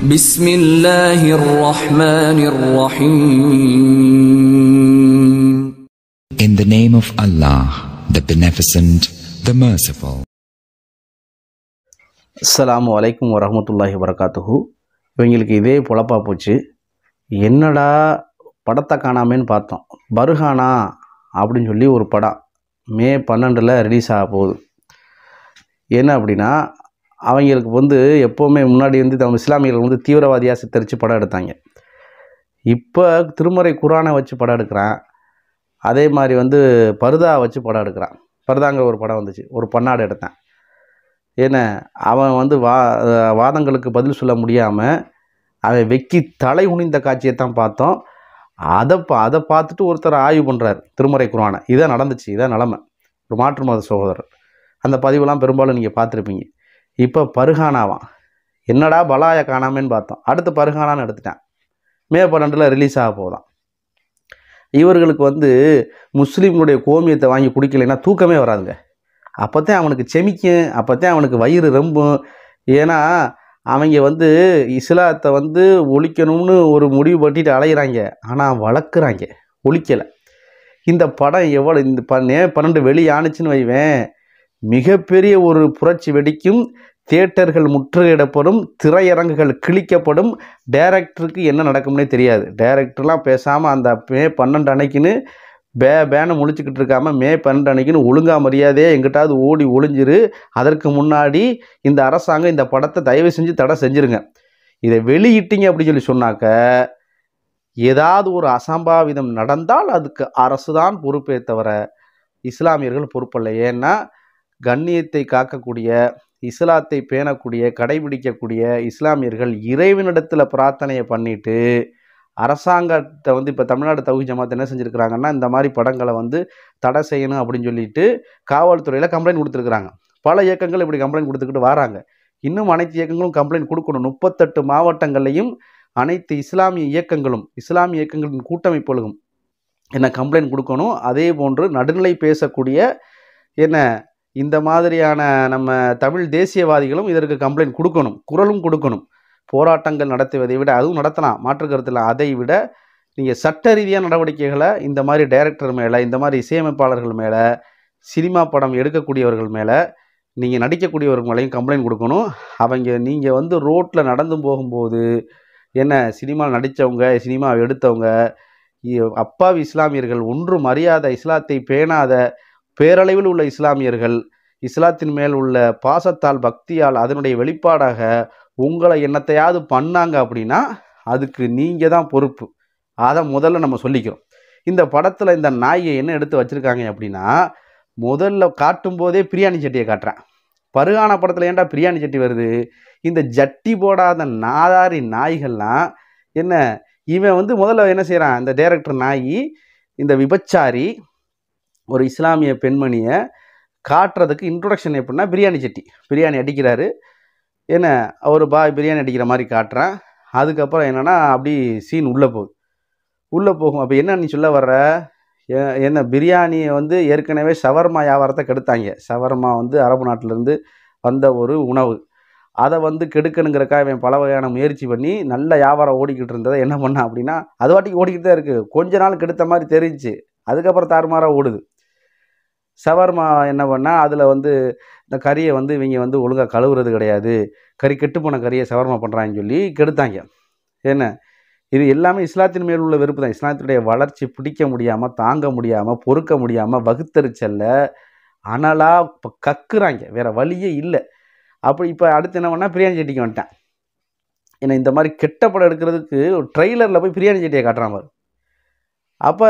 بسم الله الرحمن الرحيم In the name of Allah, the Beneficent, the Merciful. அஸ்லாம் வலைக்கம் வரமத்துல்லாஹி வரகாத்துஹு இவங்களுக்கு இதே பொழப்பா போச்சு என்னடா படத்தை காணாமேன்னு பார்த்தோம் பருஹானா அப்படின்னு சொல்லி ஒரு படம் மே பன்னெண்டில் ரிலீஸ் ஆக போகுது என்ன அப்படின்னா அவங்களுக்கு வந்து எப்போவுமே முன்னாடி வந்து நம்ம இஸ்லாமியர்கள் வந்து தீவிரவாதியாக சித்தரித்து படம் எடுத்தாங்க இப்போ திருமறை குரானை வச்சு படம் எடுக்கிறான் அதே மாதிரி வந்து பருதா வச்சு படம் எடுக்கிறான் பருதாங்கிற ஒரு படம் வந்துச்சு ஒரு பன்னாடு எடுத்தான் ஏன்னா அவன் வந்து வா வாதங்களுக்கு பதில் சொல்ல முடியாமல் அவன் வெக்கி தலை குனிந்த காட்சியை தான் பார்த்தோம் அதை அதை பார்த்துட்டு ஒருத்தர் ஆய்வு பண்ணுறாரு திருமறை குரானை இதான் நடந்துச்சு இதான் நிலமை ஒரு மாற்று மத சகோதரர் அந்த பதிவுலாம் பெரும்பாலும் நீங்கள் பார்த்துருப்பீங்க இப்போ பருகானாவான் என்னடா பலாய காணாமேன்னு பார்த்தோம் அடுத்து பருகானான்னு எடுத்துட்டான் மே பன்னெண்டில் ரிலீஸ் ஆக போதான் இவர்களுக்கு வந்து முஸ்லீம்களுடைய கோமியத்தை வாங்கி குடிக்கலைன்னா தூக்கமே வராதுங்க அப்போத்தான் அவனுக்கு செமிக்கும் அப்போத்தான் அவனுக்கு வயிறு ரொம்பும் ஏன்னா அவங்க வந்து இஸ்லாத்தை வந்து ஒழிக்கணும்னு ஒரு முடிவு பட்டிட்டு அலைகிறாங்க ஆனால் வளர்க்குறாங்க ஒழிக்கலை இந்த படம் எவ்வளோ இந்த பன்னே பன்னெண்டு வெளியானுச்சுன்னு வைவேன் மிகப்பெரிய ஒரு புரட்சி வெடிக்கும் தியேட்டர்கள் முற்றுகையிடப்படும் திரையரங்குகள் கிழிக்கப்படும் டேரக்டருக்கு என்ன நடக்கும்னே தெரியாது டேரக்டர்லாம் பேசாமல் அந்த மே பன்னெண்டு அன்னைக்குன்னு பே பேனை முழிச்சுக்கிட்டு இருக்காமல் மே பன்னெண்டு அன்னைக்குன்னு ஒழுங்கா மரியாதையே எங்கிட்டாவது ஓடி ஒளிஞ்சிரு அதற்கு முன்னாடி இந்த அரசாங்கம் இந்த படத்தை தயவு செஞ்சு தடை செஞ்சுருங்க இதை வெளியிட்டீங்க அப்படின்னு சொல்லி சொன்னாக்க ஏதாவது ஒரு அசம்பாவிதம் நடந்தால் அதுக்கு அரசு தான் பொறுப்பே தவிர இஸ்லாமியர்கள் பொறுப்பல்ல ஏன்னா கண்ணியத்தை காக்கக்கூடிய இஸ்லாத்தை பேணக்கூடிய கடைபிடிக்கக்கூடிய இஸ்லாமியர்கள் இறைவனிடத்தில் பிரார்த்தனையை பண்ணிட்டு அரசாங்கத்தை வந்து இப்போ தமிழ்நாடு தகுதி ஜமாத்தை என்ன செஞ்சுருக்கிறாங்கன்னா இந்த மாதிரி படங்களை வந்து தடை செய்யணும் அப்படின்னு சொல்லிட்டு காவல்துறையில் கம்ப்ளைண்ட் கொடுத்துருக்குறாங்க பல இயக்கங்கள் இப்படி கம்ப்ளைண்ட் கொடுத்துக்கிட்டு வராங்க இன்னும் அனைத்து இயக்கங்களும் கம்ப்ளைண்ட் கொடுக்கணும் முப்பத்தெட்டு மாவட்டங்கள்லையும் அனைத்து இஸ்லாமிய இயக்கங்களும் இஸ்லாமிய இயக்கங்களின் கூட்டமைப்புகளும் என்ன கம்ப்ளைண்ட் கொடுக்கணும் அதே போன்று நடுநிலை பேசக்கூடிய என்ன இந்த மாதிரியான நம்ம தமிழ் தேசியவாதிகளும் இதற்கு கம்ப்ளைண்ட் கொடுக்கணும் குரலும் கொடுக்கணும் போராட்டங்கள் நடத்துவதை விட அதுவும் நடத்தலாம் மாற்று கருத்தில் அதை விட நீங்கள் சட்ட ரீதியாக நடவடிக்கைகளை இந்த மாதிரி டைரக்டர் மேலே இந்த மாதிரி இசையமைப்பாளர்கள் மேலே சினிமா படம் எடுக்கக்கூடியவர்கள் மேலே நீங்கள் நடிக்கக்கூடியவர்கள் மேலேயும் கம்ப்ளைண்ட் கொடுக்கணும் அவங்க நீங்கள் வந்து ரோட்டில் நடந்து போகும்போது என்ன சினிமாவில் நடித்தவங்க சினிமாவை எடுத்தவங்க அப்பாவி இஸ்லாமியர்கள் ஒன்றும் அறியாத இஸ்லாத்தை பேணாத பேரளவில் உள்ள இஸ்லாமியர்கள் இஸ்லாத்தின் மேல் உள்ள பாசத்தால் பக்தியால் அதனுடைய வெளிப்பாடாக உங்களை என்னத்தையாவது பண்ணாங்க அப்படின்னா அதுக்கு நீங்கள் தான் பொறுப்பு அதை முதல்ல நம்ம சொல்லிக்கிறோம் இந்த படத்தில் இந்த நாயை என்ன எடுத்து வச்சுருக்காங்க அப்படின்னா முதல்ல காட்டும் போதே பிரியாணி சட்டியை காட்டுறேன் பருகான படத்தில் ஏன்டா பிரியாணி சட்டி வருது இந்த ஜட்டி போடாத நாதாரி நாய்கள்லாம் என்ன இவன் வந்து முதல்ல என்ன செய்கிறான் இந்த டேரக்டர் நாய் இந்த விபச்சாரி ஒரு இஸ்லாமிய பெண்மணியை காட்டுறதுக்கு இன்ட்ரொடக்ஷன் எப்படின்னா பிரியாணி சட்டி பிரியாணி அடிக்கிறாரு என்ன அவர் பாய் பிரியாணி அடிக்கிற மாதிரி காட்டுறேன் அதுக்கப்புறம் என்னென்னா அப்படி சீன் உள்ளே போகுது உள்ளே போகும் அப்போ என்ன நீ சொல்ல வர்ற என்ன பிரியாணியை வந்து ஏற்கனவே சவர்மா வியாபாரத்தை கெடுத்தாங்க சவர்மா வந்து அரபு நாட்டிலேருந்து வந்த ஒரு உணவு அதை வந்து கெடுக்கணுங்கிறக்காக இவன் பல வகையான முயற்சி பண்ணி நல்ல வியாபாரம் ஓடிக்கிட்டு இருந்ததை என்ன பண்ணான் அப்படின்னா அது வாட்டிக்கு ஓடிக்கிட்டு தான் இருக்குது கொஞ்ச நாள் கெடுத்த மாதிரி தெரிஞ்சு அதுக்கப்புறம் தாறுமாறாக ஓடுது சவர்மா என்ன பண்ணால் அதில் வந்து இந்த கறியை வந்து இவங்க வந்து ஒழுங்காக கழுவுறது கிடையாது கறி கெட்டுப்போன கறியை சவர்மா பண்ணுறாங்கன்னு சொல்லி கெடுத்தாங்க என்ன இது எல்லாமே இஸ்லாத்தின் மேல் உள்ள வெறுப்பு தான் இஸ்லாத்தினுடைய வளர்ச்சி பிடிக்க முடியாமல் தாங்க முடியாமல் பொறுக்க முடியாமல் வகுத்தறிச்சல்ல அனலாக இப்போ கக்குறாங்க வேறு வழியே இல்லை அப்படி இப்போ அடுத்து என்ன பண்ணால் பிரியாணி செட்டிக்கு வந்துட்டேன் ஏன்னா இந்த மாதிரி கெட்ட படம் எடுக்கிறதுக்கு ஒரு ட்ரெய்லரில் போய் பிரியாணி செட்டியை காட்டுறான் பாரு அப்போ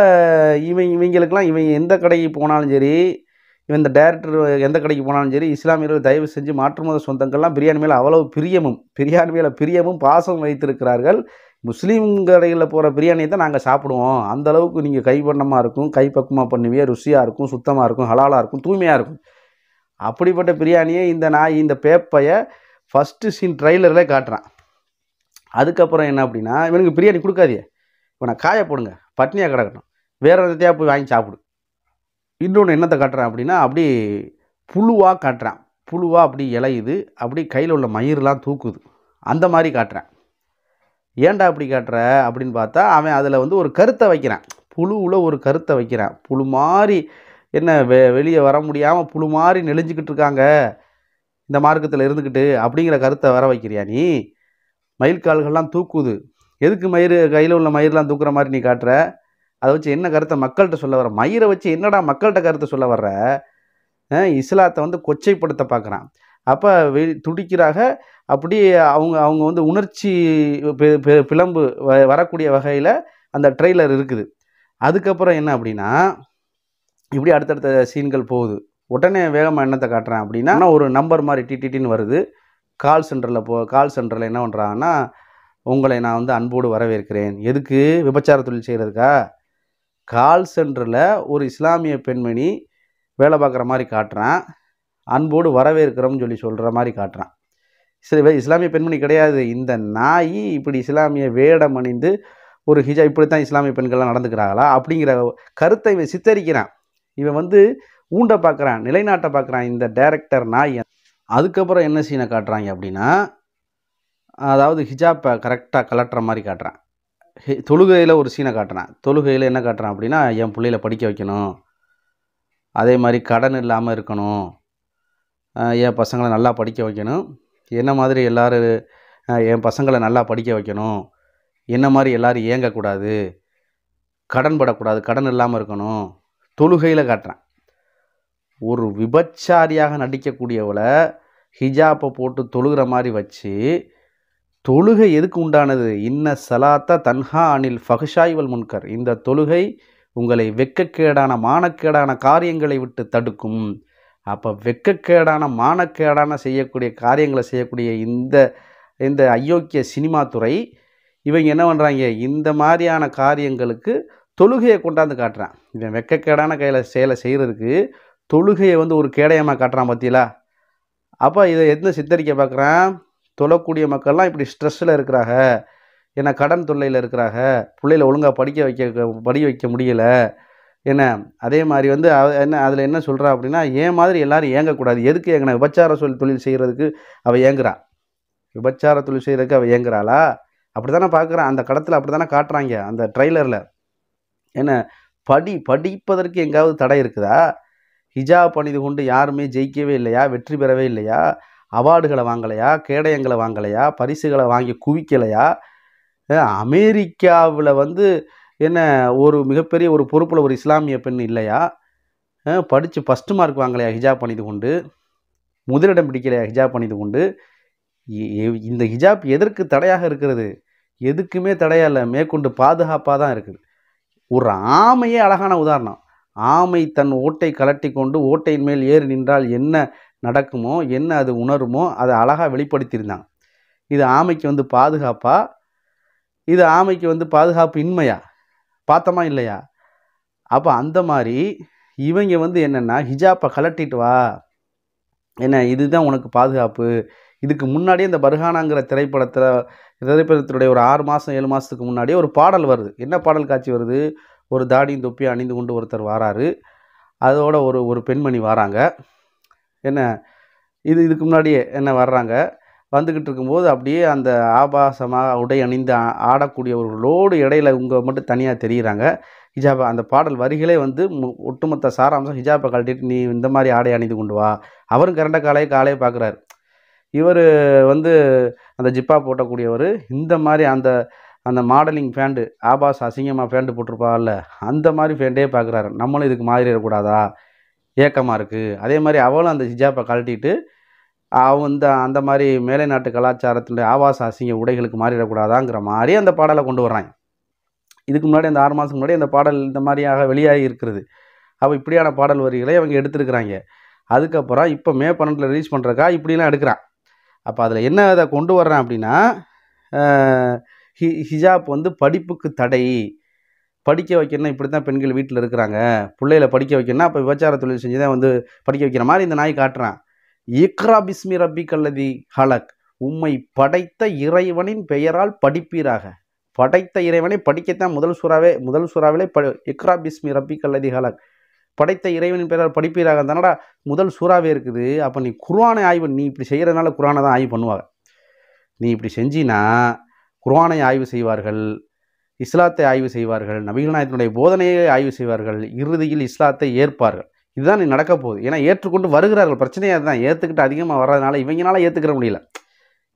இவங்க இவங்களுக்கெல்லாம் இவங்க எந்த கடைக்கு போனாலும் சரி இவன் இந்த டேரக்டர் எந்த கடைக்கு போனாலும் சரி இஸ்லாமியர்கள் தயவு செஞ்சு மாற்று மத சொந்தங்கள்லாம் பிரியாணி மேலே அவ்வளவு பிரியமும் பிரியாணி மேலே பிரியமும் பாசம் வைத்திருக்கிறார்கள் முஸ்லீம் கடைகளில் போகிற பிரியாணியை தான் நாங்கள் சாப்பிடுவோம் அந்தளவுக்கு நீங்கள் கைவண்ணமாக இருக்கும் கைப்பக்குவமாக பண்ணுவீங்க ருசியாக இருக்கும் சுத்தமாக இருக்கும் ஹலாலாக இருக்கும் தூய்மையாக இருக்கும் அப்படிப்பட்ட பிரியாணியை இந்த நாய் இந்த பேப்பையை ஃபஸ்ட்டு சீன் ட்ரைலரில் காட்டுறான் அதுக்கப்புறம் என்ன அப்படின்னா இவனுக்கு பிரியாணி கொடுக்காதியே இப்போ நான் காயப்போடுங்க பட்னியாக கிடக்கட்டும் வேறு எதையாக போய் வாங்கி சாப்பிடு இன்னொன்று என்னத்தை கட்டுறேன் அப்படின்னா அப்படி புழுவாக காட்டுறேன் புழுவாக அப்படி இலையுது அப்படி கையில் உள்ள மயிரெலாம் தூக்குது அந்த மாதிரி காட்டுறேன் ஏன்டா அப்படி காட்டுற அப்படின்னு பார்த்தா அவன் அதில் வந்து ஒரு கருத்தை வைக்கிறான் புழுவில் ஒரு கருத்தை வைக்கிறான் புழு மாதிரி என்ன வெ வெளியே வர முடியாமல் புழு மாதிரி நெளிஞ்சிக்கிட்டு இருக்காங்க இந்த மார்க்கத்தில் இருந்துக்கிட்டு அப்படிங்கிற கருத்தை வர வைக்கிறியா நீ மயில் கால்கள்லாம் தூக்குது எதுக்கு மயிறு கையில் உள்ள மயிரெலாம் தூக்குற மாதிரி நீ காட்டுற அதை வச்சு என்ன கருத்தை மக்கள்கிட்ட சொல்ல வர மயிரை வச்சு என்னடா மக்கள்கிட்ட கருத்தை சொல்ல வர்ற இஸ்லாத்தை வந்து கொச்சைப்படுத்த பார்க்குறான் அப்போ வெ துடிக்கிறாக அப்படி அவங்க அவங்க வந்து உணர்ச்சி பிளம்பு வரக்கூடிய வகையில் அந்த ட்ரெய்லர் இருக்குது அதுக்கப்புறம் என்ன அப்படின்னா இப்படி அடுத்தடுத்த சீன்கள் போகுது உடனே வேகமாக என்னத்தை காட்டுறேன் அப்படின்னா ஒரு நம்பர் மாதிரி டிடிடின்னு வருது கால் சென்டரில் போ கால் சென்டரில் என்ன பண்ணுறாங்கன்னா உங்களை நான் வந்து அன்போடு வரவேற்கிறேன் எதுக்கு விபச்சார தொழில் செய்கிறதுக்கா கால் சென்டரில் ஒரு இஸ்லாமிய பெண்மணி வேலை பார்க்குற மாதிரி காட்டுறான் அன்போடு வரவேற்கிறோம்னு சொல்லி சொல்கிற மாதிரி காட்டுறான் சரி இஸ்லாமிய பெண்மணி கிடையாது இந்த நாய் இப்படி இஸ்லாமிய வேடம் அணிந்து ஒரு ஹிஜா இப்படி தான் இஸ்லாமிய பெண்கள்லாம் நடந்துக்கிறாங்களா அப்படிங்கிற கருத்தை இவன் சித்தரிக்கிறான் இவன் வந்து ஊண்ட பார்க்குறான் நிலைநாட்டை பார்க்குறான் இந்த டேரக்டர் நாய் அதுக்கப்புறம் என்ன சீனை காட்டுறாங்க அப்படின்னா அதாவது ஹிஜாப்பை கரெக்டாக கலட்டுற மாதிரி காட்டுறேன் தொழுகையில் ஒரு சீனை காட்டுறேன் தொழுகையில் என்ன காட்டுறேன் அப்படின்னா என் பிள்ளையில படிக்க வைக்கணும் அதே மாதிரி கடன் இல்லாமல் இருக்கணும் என் பசங்களை நல்லா படிக்க வைக்கணும் என்ன மாதிரி எல்லோரும் என் பசங்களை நல்லா படிக்க வைக்கணும் என்ன மாதிரி எல்லோரும் இயங்கக்கூடாது கடன் படக்கூடாது கடன் இல்லாமல் இருக்கணும் தொழுகையில் காட்டுறேன் ஒரு விபச்சாரியாக நடிக்கக்கூடியவளை ஹிஜாப்பை போட்டு தொழுகிற மாதிரி வச்சு தொழுகை எதுக்கு உண்டானது இன்ன சலாத்த தன்ஹா அனில் ஃபஹஷாய்வல் முன்கர் இந்த தொழுகை உங்களை வெக்கக்கேடான மானக்கேடான காரியங்களை விட்டு தடுக்கும் அப்போ வெக்கக்கேடான மானக்கேடான செய்யக்கூடிய காரியங்களை செய்யக்கூடிய இந்த இந்த அயோக்கிய சினிமா துறை இவங்க என்ன பண்ணுறாங்க இந்த மாதிரியான காரியங்களுக்கு தொழுகையை கொண்டாந்து காட்டுறான் இவன் வெக்கக்கேடான கையில் செயலை செய்கிறதுக்கு தொழுகையை வந்து ஒரு கேடயமாக காட்டுறான் பார்த்தீங்களா அப்போ இதை எந்த சித்தரிக்க பார்க்குறான் தொழக்கூடிய மக்கள்லாம் இப்படி ஸ்ட்ரெஸ்ஸில் இருக்கிறாங்க என்ன கடன் தொல்லையில் இருக்கிறாங்க பிள்ளைகளை ஒழுங்காக படிக்க வைக்க படிக்க வைக்க முடியலை என்ன அதே மாதிரி வந்து என்ன அதில் என்ன சொல்கிறா அப்படின்னா ஏன் மாதிரி எல்லோரும் ஏங்கக்கூடாது எதுக்கு ஏங்கினா விபச்சார சொல் தொழில் செய்கிறதுக்கு அவள் ஏங்குறா விபச்சார தொழில் செய்கிறதுக்கு அவள் ஏங்குறாளா அப்படி தானே பார்க்குறான் அந்த கடத்தில் அப்படி தானே காட்டுறாங்க அந்த ட்ரெய்லரில் என்ன படி படிப்பதற்கு எங்கேயாவது தடை இருக்குதா ஹிஜாப் பணிது கொண்டு யாருமே ஜெயிக்கவே இல்லையா வெற்றி பெறவே இல்லையா அவார்டுகளை வாங்கலையா கேடயங்களை வாங்கலையா பரிசுகளை வாங்கி குவிக்கலையா அமெரிக்காவில் வந்து என்ன ஒரு மிகப்பெரிய ஒரு பொறுப்பில் ஒரு இஸ்லாமிய பெண் இல்லையா படித்து ஃபஸ்ட்டு மார்க் வாங்கலையா ஹிஜாப் பண்ணிது கொண்டு முதலிடம் பிடிக்கலையா ஹிஜாப் பண்ணிது கொண்டு இந்த ஹிஜாப் எதற்கு தடையாக இருக்கிறது எதுக்குமே தடையாக இல்லை மேற்கொண்டு பாதுகாப்பாக தான் இருக்குது ஒரு ஆமையே அழகான உதாரணம் ஆமை தன் ஓட்டை கலட்டி கொண்டு ஓட்டையின் மேல் ஏறி நின்றால் என்ன நடக்குமோ என்ன அது உணருமோ அதை அழகாக வெளிப்படுத்தியிருந்தாங்க இது ஆமைக்கு வந்து பாதுகாப்பா இது ஆமைக்கு வந்து பாதுகாப்பு இன்மையா பார்த்தோமா இல்லையா அப்போ அந்த மாதிரி இவங்க வந்து என்னென்னா ஹிஜாப்பை கலட்டிட்டு வா என்ன இதுதான் உனக்கு பாதுகாப்பு இதுக்கு முன்னாடியே இந்த பர்ஹானாங்கிற திரைப்படத்தில் திரைப்படத்தினுடைய ஒரு ஆறு மாதம் ஏழு மாதத்துக்கு முன்னாடியே ஒரு பாடல் வருது என்ன பாடல் காட்சி வருது ஒரு தாடியும் தொப்பியும் அணிந்து கொண்டு ஒருத்தர் வாராரு அதோட ஒரு ஒரு பெண்மணி வாராங்க என்ன இது இதுக்கு முன்னாடியே என்ன வர்றாங்க வந்துக்கிட்டு இருக்கும்போது அப்படியே அந்த ஆபாசமாக உடை அணிந்து ஆடக்கூடியவர்களோடு இடையில உங்கள் மட்டும் தனியாக தெரிகிறாங்க ஹிஜாபா அந்த பாடல் வரிகளே வந்து ஒட்டுமொத்த சாராம்சம் ஹிஜாபை கழட்டிட்டு நீ இந்த மாதிரி ஆடை அணிந்து கொண்டு வா அவரும் கரண்ட காலையை காலையை பார்க்குறாரு இவர் வந்து அந்த ஜிப்பா போட்டக்கூடியவர் இந்த மாதிரி அந்த அந்த மாடலிங் ஃபேண்டு ஆபாஸ் அசிங்கமாக ஃபேண்டு இல்லை அந்த மாதிரி ஃபேண்டே பார்க்குறாரு நம்மளும் இதுக்கு இருக்கக்கூடாதா ஏக்கமாக இருக்குது அதே மாதிரி அவளும் அந்த ஹிஜாப்பை கழட்டிட்டு அந்த அந்த மாதிரி மேலை நாட்டு கலாச்சாரத்தினுடைய ஆவாச அசிங்க உடைகளுக்கு மாறிடக்கூடாதாங்கிற மாதிரி அந்த பாடலை கொண்டு வர்றாங்க இதுக்கு முன்னாடி அந்த ஆறு மாதத்துக்கு முன்னாடி அந்த பாடல் இந்த மாதிரியாக வெளியாகி இருக்கிறது அப்போ இப்படியான பாடல் வரிகளை அவங்க எடுத்துருக்குறாங்க அதுக்கப்புறம் இப்போ மே பன்னெண்டில் ரிலீஸ் பண்ணுறக்கா இப்படிலாம் எடுக்கிறான் அப்போ அதில் என்ன அதை கொண்டு வர்றேன் அப்படின்னா ஹி ஹிஜாப் வந்து படிப்புக்கு தடை படிக்க வைக்கணும்னா இப்படி தான் பெண்கள் வீட்டில் இருக்கிறாங்க பிள்ளையில படிக்க வைக்கணும்னா அப்போ விபச்சார தொழில் செஞ்சு தான் வந்து படிக்க வைக்கிற மாதிரி இந்த நாய் காட்டுறான் இக்ரா பிஸ்மி ரப்பி கல்லதி ஹலக் உம்மை படைத்த இறைவனின் பெயரால் படிப்பீராக படைத்த இறைவனை படிக்கத்தான் முதல் சுறாவே முதல் சுறாவிலே ப இக்ரா பிஸ்மி ரப்பி கல்லதி ஹலக் படைத்த இறைவனின் பெயரால் படிப்பீராக தானடா முதல் சூறாவே இருக்குது அப்போ நீ குர்வானை ஆய்வு நீ இப்படி செய்கிறதுனால குரானை தான் ஆய்வு பண்ணுவாங்க நீ இப்படி செஞ்சினா குர்வானை ஆய்வு செய்வார்கள் இஸ்லாத்தை ஆய்வு செய்வார்கள் நபிகள் நாயத்தினுடைய போதனையை ஆய்வு செய்வார்கள் இறுதியில் இஸ்லாத்தை ஏற்பார்கள் இதுதான் நடக்க போகுது ஏன்னா ஏற்றுக்கொண்டு வருகிறார்கள் பிரச்சனையாக அதுதான் ஏற்றுக்கிட்டு அதிகமாக வர்றதுனால இவங்கனால ஏற்றுக்கிற முடியல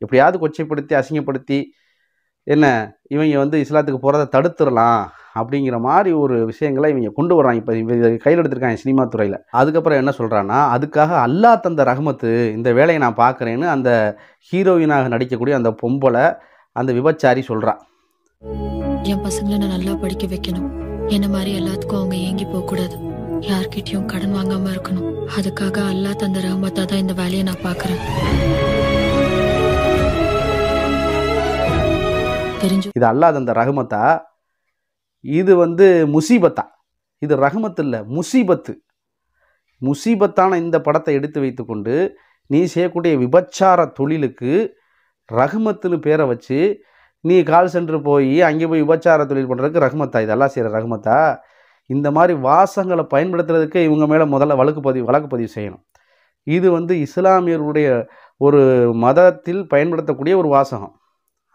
எப்படியாவது கொச்சைப்படுத்தி அசிங்கப்படுத்தி என்ன இவங்க வந்து இஸ்லாத்துக்கு போகிறத தடுத்துடலாம் அப்படிங்கிற மாதிரி ஒரு விஷயங்களை இவங்க கொண்டு வர்றாங்க இப்போ இதை கையில் எடுத்திருக்காங்க சினிமா துறையில் அதுக்கப்புறம் என்ன சொல்கிறான்னா அதுக்காக அல்லா தந்த ரஹமத்து இந்த வேலையை நான் பார்க்குறேன்னு அந்த ஹீரோயினாக நடிக்கக்கூடிய அந்த பொம்பளை அந்த விபச்சாரி சொல்கிறான் என் பசங்களை நான் நல்லா படிக்க வைக்கணும் என்ன மாதிரி எல்லாத்துக்கும் அவங்க ஏங்கி போகக்கூடாது யார்கிட்டயும் கடன் வாங்காம இருக்கணும் அதுக்காக அல்லா தந்த ரகமத்தா தான் இந்த வேலையை நான் பாக்குறேன் தெரிஞ்சு இது அல்லா தந்த ரகமத்தா இது வந்து முசீபத்தா இது ரகமத்து இல்லை முசீபத்து முசீபத்தான இந்த படத்தை எடுத்து வைத்துக்கொண்டு நீ செய்யக்கூடிய விபச்சார தொழிலுக்கு ரகுமத்துன்னு பேரை வச்சு நீ கால் சென்டர் போய் அங்கே போய் உபச்சார தொழில் பண்ணுறதுக்கு ரகுமத்தா இதெல்லாம் செய்கிற ரகுமத்தா இந்த மாதிரி வாசங்களை பயன்படுத்துறதுக்கு இவங்க மேலே முதல்ல வழக்கு பதிவு வழக்கு பதிவு செய்யணும் இது வந்து இஸ்லாமியருடைய ஒரு மதத்தில் பயன்படுத்தக்கூடிய ஒரு வாசகம்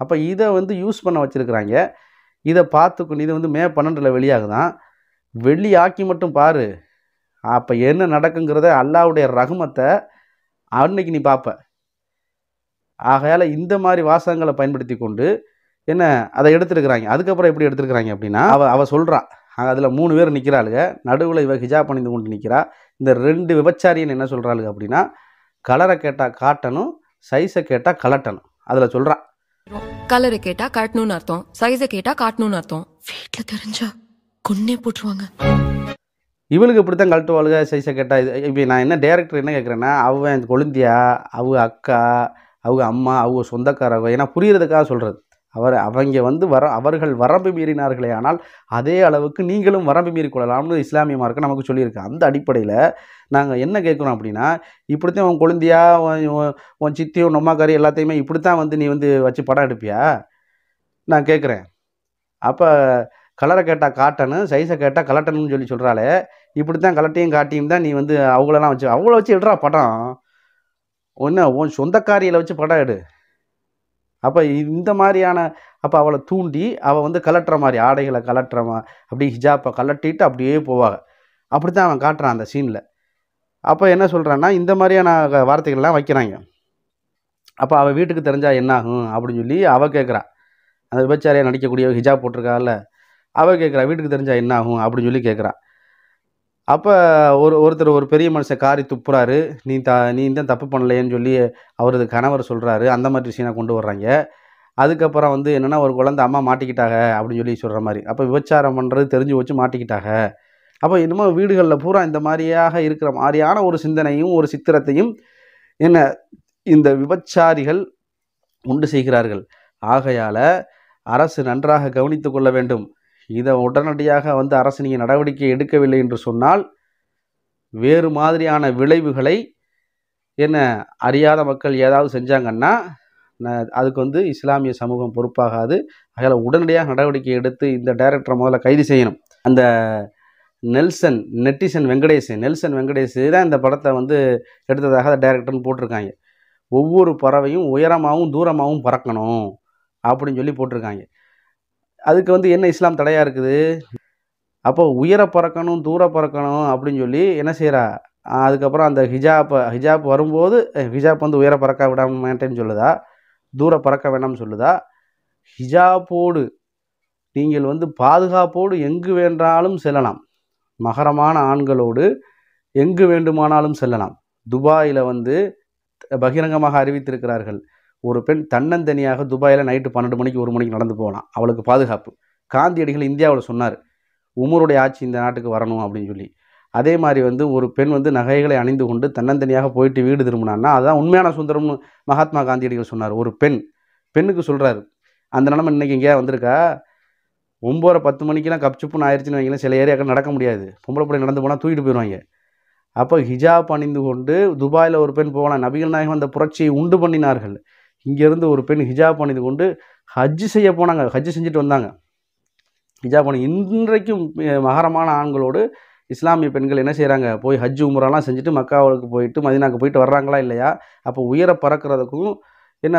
அப்போ இதை வந்து யூஸ் பண்ண வச்சுருக்கிறாங்க இதை பார்த்துக்கணும் இது வந்து மே பன்னெண்டில் வெளியாகுதான் வெளியாக்கி மட்டும் பாரு அப்போ என்ன நடக்குங்கிறத அல்லாவுடைய ரகுமத்தை அன்னைக்கு நீ பார்ப்ப ஆகையால் இந்த மாதிரி வாசகங்களை பயன்படுத்தி கொண்டு என்ன அதை எடுத்துருக்குறாங்க அதுக்கப்புறம் எப்படி எடுத்துருக்குறாங்க அப்படின்னா அவள் அவள் சொல்கிறா அதில் மூணு பேர் நிற்கிறாளுங்க நடுவில் இவ ஹிஜாப் பண்ணிந்து கொண்டு நிற்கிறா இந்த ரெண்டு விபச்சாரியன் என்ன சொல்கிறாளுங்க அப்படின்னா கலரை கேட்டால் காட்டணும் சைஸை கேட்டால் கலட்டணும் அதில் சொல்கிறான் கலரை கேட்டால் காட்டணும்னு அர்த்தம் சைஸை கேட்டால் காட்டணும்னு அர்த்தம் வீட்டில் தெரிஞ்சா கொன்னே போட்டுருவாங்க இவளுக்கு இப்படித்தான் தான் கழட்டுவாளுக சைஸை கேட்டால் இது இப்போ நான் என்ன டேரக்டர் என்ன கேட்குறேன்னா அவன் கொழுந்தியா அவங்க அக்கா அவங்க அம்மா அவங்க சொந்தக்காரங்க ஏன்னா புரியறதுக்காக சொல்கிறது அவர் அவங்க வந்து வர அவர்கள் வரம்பு மீறினார்களே ஆனால் அதே அளவுக்கு நீங்களும் வரம்பு மீறிக்கொள்ளலாம்னு இஸ்லாமிய மார்க்கு நமக்கு சொல்லியிருக்கு அந்த அடிப்படையில் நாங்கள் என்ன கேட்குறோம் அப்படின்னா இப்படித்தான் உன் குழந்தையா உன் சித்தி உன் அம்மாக்காரி எல்லாத்தையுமே இப்படித்தான் வந்து நீ வந்து வச்சு படம் எடுப்பியா நான் கேட்குறேன் அப்போ கலரை கேட்டால் காட்டணும் சைஸை கேட்டால் கலட்டணும்னு சொல்லி சொல்கிறாளே இப்படி தான் கலட்டையும் காட்டியும் தான் நீ வந்து அவங்களெல்லாம் வச்சு அவங்கள வச்சு எடுறா படம் ஒன்று உன் சொந்தக்காரியில் வச்சு படம் எடு அப்போ இந்த மாதிரியான அப்போ அவளை தூண்டி அவள் வந்து கலட்டுற மாதிரி ஆடைகளை கலட்டுற மா அப்படியே ஹிஜாப்பை கலட்டிட்டு அப்படியே போவாங்க அப்படி தான் அவன் காட்டுறான் அந்த சீனில் அப்போ என்ன சொல்கிறான்னா இந்த மாதிரியான வார்த்தைகள்லாம் வைக்கிறாங்க அப்போ அவள் வீட்டுக்கு தெரிஞ்சால் என்னாகும் அப்படின்னு சொல்லி அவள் கேட்குறான் அந்த விபச்சாரியாக நடிக்கக்கூடிய ஹிஜாப் போட்டிருக்காள் அவள் கேட்குறா வீட்டுக்கு தெரிஞ்சால் என்னாகும் அப்படின்னு சொல்லி கேட்குறான் அப்போ ஒரு ஒருத்தர் ஒரு பெரிய மனுஷன் காரி துப்புறாரு நீ த நீ இந்த தப்பு பண்ணலையேன்னு சொல்லி அவரது கணவர் சொல்கிறாரு அந்த மாதிரி விஷயம் கொண்டு வர்றாங்க அதுக்கப்புறம் வந்து என்னென்னா ஒரு குழந்தை அம்மா மாட்டிக்கிட்டாங்க அப்படின்னு சொல்லி சொல்கிற மாதிரி அப்போ விபச்சாரம் பண்ணுறது தெரிஞ்சு வச்சு மாட்டிக்கிட்டாங்க அப்போ இன்னமும் வீடுகளில் பூரா இந்த மாதிரியாக இருக்கிற மாதிரியான ஒரு சிந்தனையும் ஒரு சித்திரத்தையும் என்ன இந்த விபச்சாரிகள் உண்டு செய்கிறார்கள் ஆகையால் அரசு நன்றாக கவனித்து கொள்ள வேண்டும் இதை உடனடியாக வந்து அரசு நீங்கள் நடவடிக்கை எடுக்கவில்லை என்று சொன்னால் வேறு மாதிரியான விளைவுகளை என்ன அறியாத மக்கள் ஏதாவது செஞ்சாங்கன்னா அதுக்கு வந்து இஸ்லாமிய சமூகம் பொறுப்பாகாது அதில் உடனடியாக நடவடிக்கை எடுத்து இந்த டைரக்டரை முதல்ல கைது செய்யணும் அந்த Nelson netizen Venkatesh Nelson Venkatesh தான் இந்த படத்தை வந்து எடுத்ததாக டைரக்டர்னு போட்டிருக்காங்க ஒவ்வொரு பறவையும் உயரமாகவும் தூரமாகவும் பறக்கணும் அப்படின்னு சொல்லி போட்டிருக்காங்க அதுக்கு வந்து என்ன இஸ்லாம் தடையாக இருக்குது அப்போ உயர பறக்கணும் தூர பறக்கணும் அப்படின்னு சொல்லி என்ன செய்கிறா அதுக்கப்புறம் அந்த ஹிஜாப் ஹிஜாப் வரும்போது ஹிஜாப் வந்து உயர பறக்க விடாம வேண்டேன்னு சொல்லுதா தூர பறக்க வேண்டாம்னு சொல்லுதா ஹிஜாப்போடு நீங்கள் வந்து பாதுகாப்போடு எங்கு வேண்டாலும் செல்லலாம் மகரமான ஆண்களோடு எங்கு வேண்டுமானாலும் செல்லலாம் துபாயில் வந்து பகிரங்கமாக அறிவித்திருக்கிறார்கள் ஒரு பெண் தன்னந்தனியாக துபாயில் நைட்டு பன்னெண்டு மணிக்கு ஒரு மணிக்கு நடந்து போகலாம் அவளுக்கு பாதுகாப்பு காந்தியடிகள் இந்தியாவில் சொன்னார் உமருடைய ஆட்சி இந்த நாட்டுக்கு வரணும் அப்படின்னு சொல்லி அதே மாதிரி வந்து ஒரு பெண் வந்து நகைகளை அணிந்து கொண்டு தன்னந்தனியாக போயிட்டு வீடு திரும்பினான்னா அதுதான் உண்மையான சுந்தரம்னு மகாத்மா காந்தியடிகள் சொன்னார் ஒரு பெண் பெண்ணுக்கு சொல்கிறாரு அந்த நிலமை இன்றைக்கி எங்கேயா வந்திருக்கா ஒம்போரை பத்து மணிக்கெலாம் கப்சுப்புன்னு ஆயிடுச்சுன்னு வைங்களேன் சில ஏரியாக்கள் நடக்க முடியாது பொம்பளை பிள்ளை நடந்து போனால் தூக்கிட்டு போயிடுவாங்க அப்போ ஹிஜாப் அணிந்து கொண்டு துபாயில் ஒரு பெண் போகலாம் நபிகள் நாயகம் அந்த புரட்சியை உண்டு பண்ணினார்கள் இங்கேருந்து ஒரு பெண் ஹிஜாப் பண்ணிது கொண்டு ஹஜ்ஜு செய்ய போனாங்க ஹஜ்ஜு செஞ்சுட்டு வந்தாங்க ஹிஜாப் பண்ணி இன்றைக்கும் மகரமான ஆண்களோடு இஸ்லாமிய பெண்கள் என்ன செய்கிறாங்க போய் ஹஜ்ஜு உமரெல்லாம் செஞ்சுட்டு மக்காவுக்கு போயிட்டு மதினாக்கு போயிட்டு வர்றாங்களா இல்லையா அப்போ உயிரை பறக்கிறதுக்கும் என்ன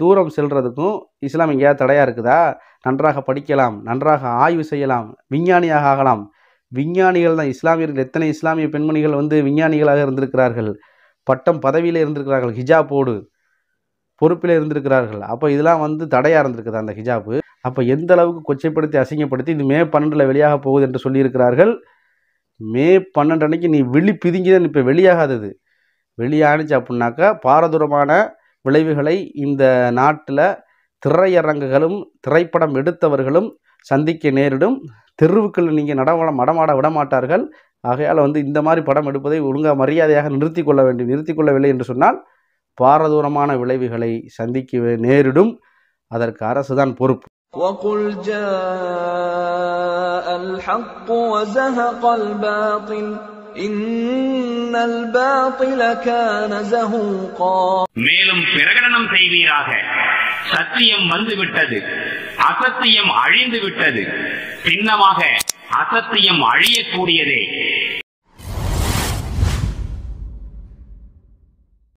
தூரம் செல்கிறதுக்கும் இஸ்லாம் எங்கேயாவது தடையாக இருக்குதா நன்றாக படிக்கலாம் நன்றாக ஆய்வு செய்யலாம் விஞ்ஞானியாக ஆகலாம் விஞ்ஞானிகள் தான் இஸ்லாமியர்கள் எத்தனை இஸ்லாமிய பெண்மணிகள் வந்து விஞ்ஞானிகளாக இருந்திருக்கிறார்கள் பட்டம் பதவியில் இருந்திருக்கிறார்கள் ஹிஜாப்போடு பொறுப்பில் இருந்திருக்கிறார்கள் அப்போ இதெல்லாம் வந்து தடையாக இருந்திருக்குது அந்த ஹிஜாப்பு அப்போ எந்த அளவுக்கு கொச்சைப்படுத்தி அசிங்கப்படுத்தி இது மே பன்னெண்டில் வெளியாக போகுது என்று சொல்லியிருக்கிறார்கள் மே பன்னெண்டு அன்னைக்கு நீ வெளி பிதுங்கிதான் இப்போ வெளியாகாதது வெளியானுச்சு அப்படின்னாக்கா பாரதூரமான விளைவுகளை இந்த நாட்டில் திரையரங்குகளும் திரைப்படம் எடுத்தவர்களும் சந்திக்க நேரிடும் தெருவுக்கள் நீங்கள் நடமாடம் நடமாட விடமாட்டார்கள் ஆகையால் வந்து இந்த மாதிரி படம் எடுப்பதை ஒழுங்காக மரியாதையாக நிறுத்தி கொள்ள வேண்டும் நிறுத்தி கொள்ளவில்லை என்று சொன்னால் பாரதூரமான விளைவுகளை சந்திக்க நேரிடும் அதற்கு அரசு தான் பொறுப்பு وقل جاء الحق وزهق الباطل மேலும் பிரகடனம் செய்வீராக சத்தியம் வந்துவிட்டது அசத்தியம் அழிந்து விட்டது பின்னமாக அசத்தியம் அழியக்கூடியதே